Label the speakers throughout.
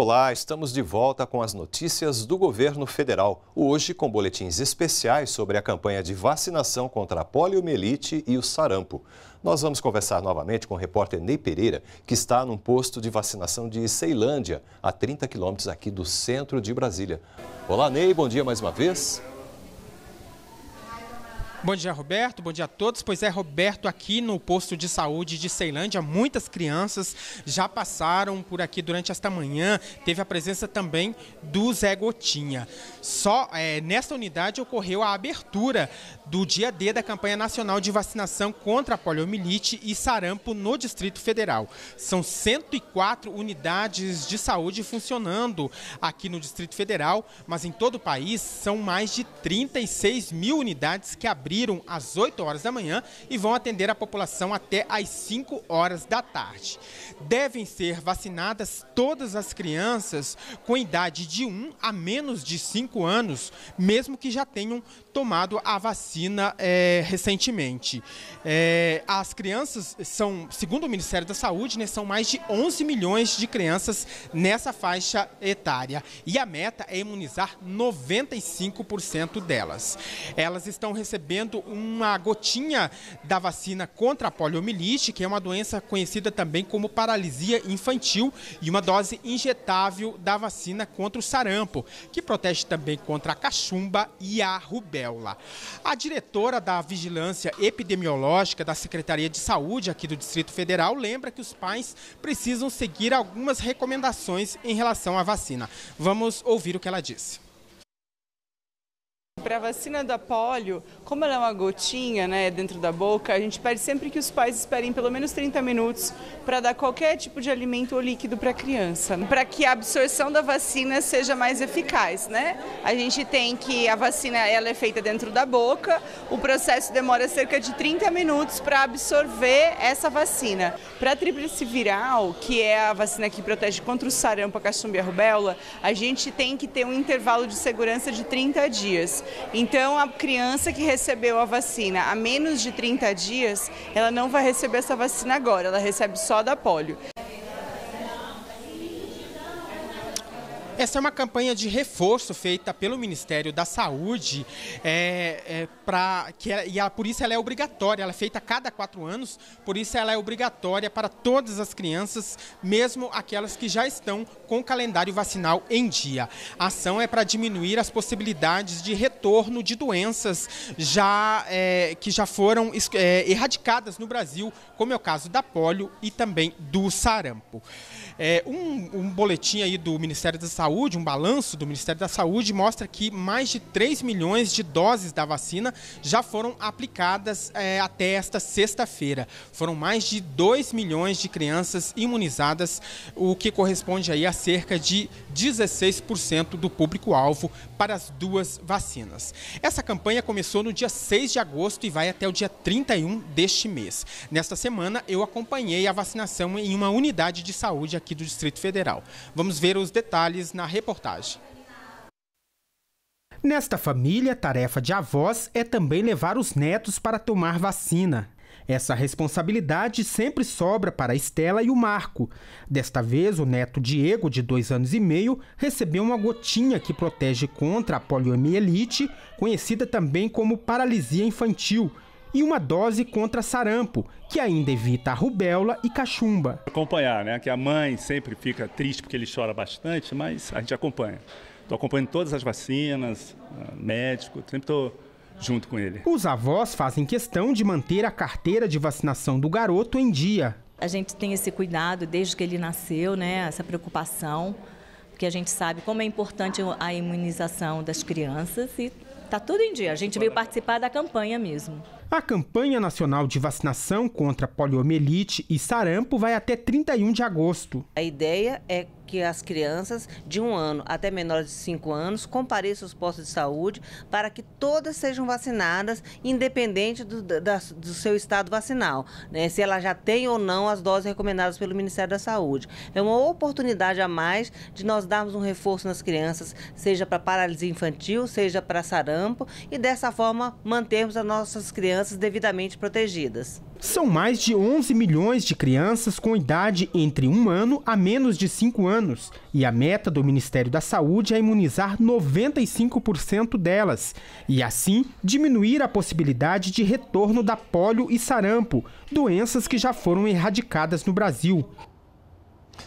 Speaker 1: Olá, estamos de volta com as notícias do governo federal. Hoje, com boletins especiais sobre a campanha de vacinação contra a poliomielite e o sarampo. Nós vamos conversar novamente com o repórter Ney Pereira, que está num posto de vacinação de Ceilândia, a 30 quilômetros aqui do centro de Brasília. Olá, Ney, bom dia mais uma vez.
Speaker 2: Bom dia, Roberto. Bom dia a todos. Pois é, Roberto, aqui no posto de saúde de Ceilândia, muitas crianças já passaram por aqui durante esta manhã. Teve a presença também do Zé Gotinha. Só é, nesta unidade ocorreu a abertura do dia D da campanha nacional de vacinação contra a poliomielite e sarampo no Distrito Federal. São 104 unidades de saúde funcionando aqui no Distrito Federal, mas em todo o país são mais de 36 mil unidades que abriram abriram às 8 horas da manhã e vão atender a população até às 5 horas da tarde. Devem ser vacinadas todas as crianças com idade de 1 a menos de 5 anos, mesmo que já tenham tomado a vacina é, recentemente. É, as crianças são, segundo o Ministério da Saúde, né, são mais de 11 milhões de crianças nessa faixa etária. E a meta é imunizar 95% delas. Elas estão recebendo uma gotinha da vacina contra a poliomielite, que é uma doença conhecida também como paralisia infantil, e uma dose injetável da vacina contra o sarampo, que protege também contra a cachumba e a rubéola. A diretora da Vigilância Epidemiológica da Secretaria de Saúde aqui do Distrito Federal lembra que os pais precisam seguir algumas recomendações em relação à vacina. Vamos ouvir o que ela disse
Speaker 1: para a vacina da polio, como ela é uma gotinha né, dentro da boca, a gente pede sempre que os pais esperem pelo menos 30 minutos para dar qualquer tipo de alimento ou líquido para a criança, né? para que a absorção da vacina seja mais eficaz. Né? A gente tem que a vacina ela é feita dentro da boca, o processo demora cerca de 30 minutos para absorver essa vacina. Para a tríplice viral, que é a vacina que protege contra o sarampo, a cachumba e a rubéola, a gente tem que ter um intervalo de segurança de 30 dias. Então, a criança que recebeu a vacina há menos de 30 dias, ela não vai receber essa vacina agora, ela recebe só da polio.
Speaker 2: Essa é uma campanha de reforço feita pelo Ministério da Saúde é, é para que e por isso ela é obrigatória. Ela é feita a cada quatro anos, por isso ela é obrigatória para todas as crianças, mesmo aquelas que já estão com o calendário vacinal em dia. A ação é para diminuir as possibilidades de retorno de doenças já é, que já foram é, erradicadas no Brasil, como é o caso da polio e também do sarampo. É, um, um, boletim aí do Ministério da Saúde, um balanço do Ministério da Saúde, mostra que mais de 3 milhões de doses da vacina já foram aplicadas é, até esta sexta-feira. Foram mais de 2 milhões de crianças imunizadas, o que corresponde aí a cerca de 16% do público-alvo para as duas vacinas. Essa campanha começou no dia 6 de agosto e vai até o dia 31 deste mês. Nesta semana, eu acompanhei a vacinação em uma unidade de saúde aqui aqui do Distrito Federal. Vamos ver os detalhes na reportagem. Nesta família, tarefa de avós é também levar os netos para tomar vacina. Essa responsabilidade sempre sobra para a Estela e o Marco. Desta vez, o neto Diego, de dois anos e meio, recebeu uma gotinha que protege contra a poliomielite, conhecida também como paralisia infantil, e uma dose contra sarampo, que ainda evita a rubéola e cachumba.
Speaker 1: Acompanhar, né? Que a mãe sempre fica triste porque ele chora bastante, mas a gente acompanha. Estou acompanhando todas as
Speaker 2: vacinas, ah, médico, sempre estou junto com ele. Os avós fazem questão de manter a carteira de vacinação do garoto em dia.
Speaker 1: A gente tem esse cuidado desde que ele nasceu, né? Essa preocupação, porque a gente sabe como é importante a imunização das crianças e tá tudo em dia. A gente veio participar da campanha mesmo.
Speaker 2: A campanha nacional de vacinação contra poliomielite e sarampo vai até 31 de agosto.
Speaker 1: A ideia é que as crianças de um ano até menores de cinco anos compareçam aos postos de saúde para que todas sejam vacinadas, independente do, da, do seu estado vacinal, né? se ela já tem ou não as doses recomendadas pelo Ministério da Saúde. É uma oportunidade a mais de nós darmos um reforço nas crianças, seja para paralisia infantil, seja para sarampo, e dessa forma mantermos as nossas crianças devidamente protegidas.
Speaker 2: São mais de 11 milhões de crianças com idade entre um ano a menos de 5 anos, e a meta do Ministério da Saúde é imunizar 95% delas, e assim diminuir a possibilidade de retorno da polio e sarampo, doenças que já foram erradicadas no Brasil.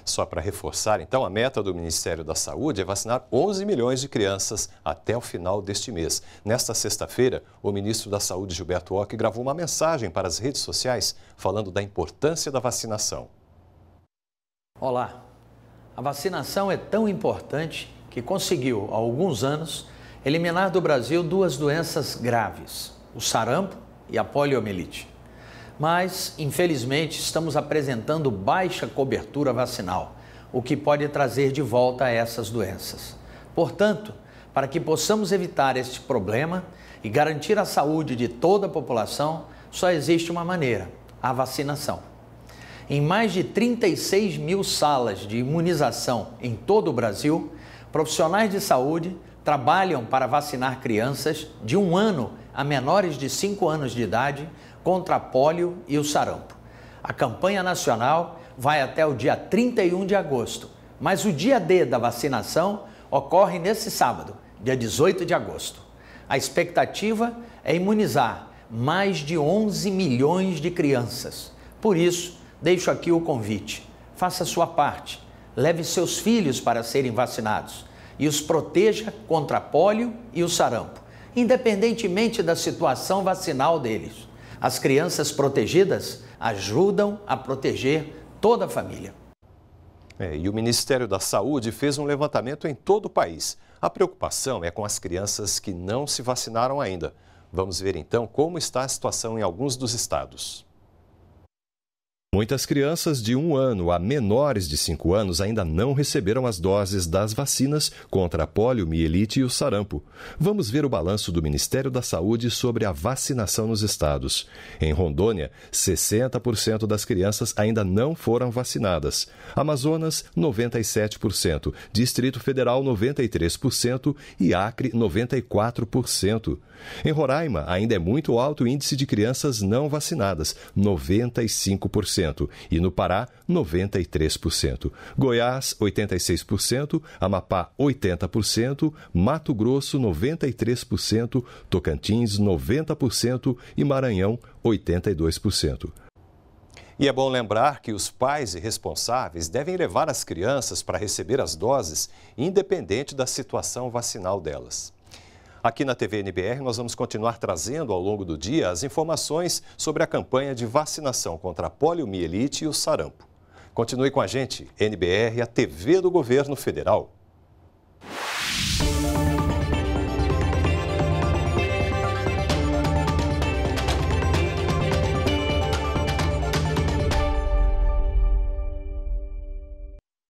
Speaker 1: Só para reforçar, então, a meta do Ministério da Saúde é vacinar 11 milhões de crianças até o final deste mês. Nesta sexta-feira, o ministro da Saúde, Gilberto Ock, gravou uma mensagem para as redes sociais falando da importância da vacinação.
Speaker 3: Olá, a vacinação é tão importante que conseguiu, há alguns anos, eliminar do Brasil duas doenças graves, o sarampo e a poliomielite mas infelizmente estamos apresentando baixa cobertura vacinal, o que pode trazer de volta essas doenças. Portanto, para que possamos evitar este problema e garantir a saúde de toda a população, só existe uma maneira: a vacinação. Em mais de 36 mil salas de imunização em todo o Brasil, profissionais de saúde trabalham para vacinar crianças de um ano a menores de 5 anos de idade contra a pólio e o sarampo. A campanha nacional vai até o dia 31 de agosto, mas o dia D da vacinação ocorre nesse sábado, dia 18 de agosto. A expectativa é imunizar mais de 11 milhões de crianças. Por isso, deixo aqui o convite: faça sua parte, leve seus filhos para serem vacinados e os proteja contra pólio e o sarampo, independentemente da situação vacinal deles. As crianças protegidas ajudam a proteger toda a família.
Speaker 1: É, e o Ministério da Saúde fez um levantamento em todo o país. A preocupação é com as crianças que não se vacinaram ainda. Vamos ver então como está a situação em alguns dos estados. Muitas crianças de um ano a menores de cinco anos ainda não receberam as doses das vacinas contra a poliomielite e o sarampo. Vamos ver o balanço do Ministério da Saúde sobre a vacinação nos estados. Em Rondônia, 60% das crianças ainda não foram vacinadas. Amazonas, 97%. Distrito Federal, 93%. E Acre, 94%. Em Roraima, ainda é muito alto o índice de crianças não vacinadas, 95% e no Pará, 93%. Goiás, 86%, Amapá, 80%, Mato Grosso, 93%, Tocantins, 90% e Maranhão, 82%. E é bom lembrar que os pais e responsáveis devem levar as crianças para receber as doses, independente da situação vacinal delas. Aqui na TV NBR, nós vamos continuar trazendo ao longo do dia as informações sobre a campanha de vacinação contra a poliomielite e o sarampo. Continue com a gente, NBR, a TV do Governo Federal.